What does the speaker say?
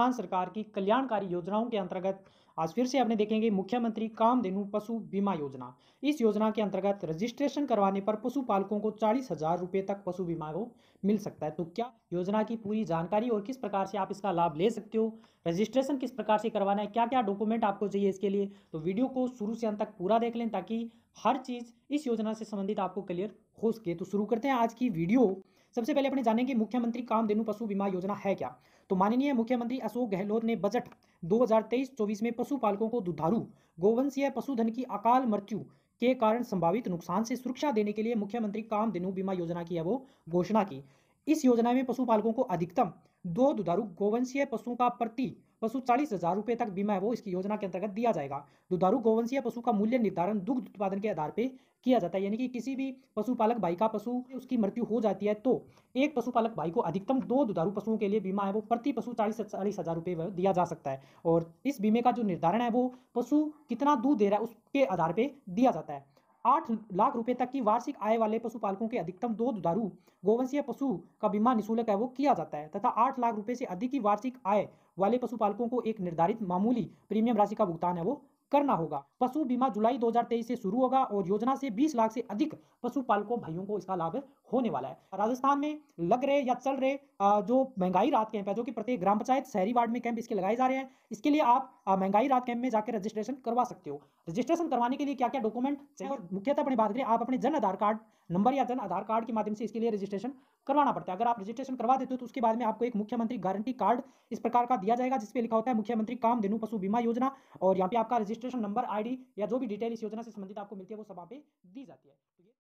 राजस्थान सरकार की कल्याणकारी योजनाओं के अंतर्गत आज फिर से आपने देखेंगे मुख्यमंत्री कामधेनु पशु बीमा योजना इस योजना के अंतर्गत रजिस्ट्रेशन करवाने पर पशुपालकों को चालीस हजार रुपये तक पशु बीमा को मिल सकता है तो क्या योजना की पूरी जानकारी और किस प्रकार से आप इसका लाभ ले सकते हो रजिस्ट्रेशन किस प्रकार से करवाना है क्या क्या डॉक्यूमेंट आपको चाहिए इसके लिए तो वीडियो को शुरू से अंत तक पूरा देख लें ताकि हर चीज़ इस योजना से संबंधित आपको क्लियर हो सके तो शुरू करते हैं आज की वीडियो सबसे पहले अपने जानेंगे मुख्यमंत्री कामधेनु पशु बीमा योजना है क्या तो माननीय मुख्यमंत्री अशोक गहलोत ने बजट 2023-24 में पशुपालकों को दुधारू गोवंश या पशुधन की अकाल मृत्यु के कारण संभावित नुकसान से सुरक्षा देने के लिए मुख्यमंत्री कामधेनु बीमा योजना की है वो घोषणा की इस योजना में पशुपालकों को अधिकतम दो दुधारू गोवंशीय पशुओं का प्रति पशु चालीस हजार रुपए तक बीमा है वो इसकी योजना के अंतर्गत दिया जाएगा दुधारू गोवंशीय पशु का मूल्य निर्धारण दुग्ध उत्पादन के आधार पर किया जाता है यानी कि किसी भी पशुपालक भाई का पशु उसकी मृत्यु हो जाती है तो एक पशुपालक भाई को अधिकतम दो दुधारू पशुओं के लिए बीमा है वो प्रति पशु चालीस चालीस हजार रुपये दिया जा सकता है और इस बीमे का जो निर्धारण है वो पशु कितना दूध दे रहा है उसके आधार पर दिया जाता है आठ लाख रुपए तक की वार्षिक आय वाले पशुपालकों के अधिकतम दो दुधारू गोवंशीय पशु का बीमा निःशुल्क है वो किया जाता है तथा आठ लाख रुपए से अधिक की वार्षिक आय वाले पशुपालकों को एक निर्धारित मामूली प्रीमियम राशि का भुगतान है वो करना होगा पशु बीमा जुलाई 2023 से शुरू होगा और योजना से 20 लाख से अधिक पशुपालकों भाइयों को इसका लाभ होने वाला है राजस्थान में लग रहे या चल रहे जो महंगाई रात कैंप है जो कि प्रत्येक ग्राम पंचायत शहरी वार्ड में कैंप इसके लगाए जा रहे हैं इसके लिए आप महंगाई रात कैंप में जाकर रजिस्ट्रेशन करवा सकते हो रजिस्ट्रेशन करवाने के लिए क्या क्या डॉक्यूमेंट मुख्यतः अपनी बात करें आप अपने जन आधार कार्ड नंबर या जन आधार कार्ड के माध्यम से इसके लिए रजिस्ट्रेशन करवाना पड़ता है अगर आप रजिस्ट्रेशन करवा देते हो तो उसके बाद में आपको एक मुख्यमंत्री गारंटी कार्ड इस प्रकार का दिया जाएगा जिसपे लिखा होता है मुख्यमंत्री काम धेनु पशु बीमा योजना और यहाँ पे आपका रजिस्ट्रेशन नंबर आईडी या जो भी डिटेल इस योजना से संबंधित आपको मिलती है वो सब पे दी जाती है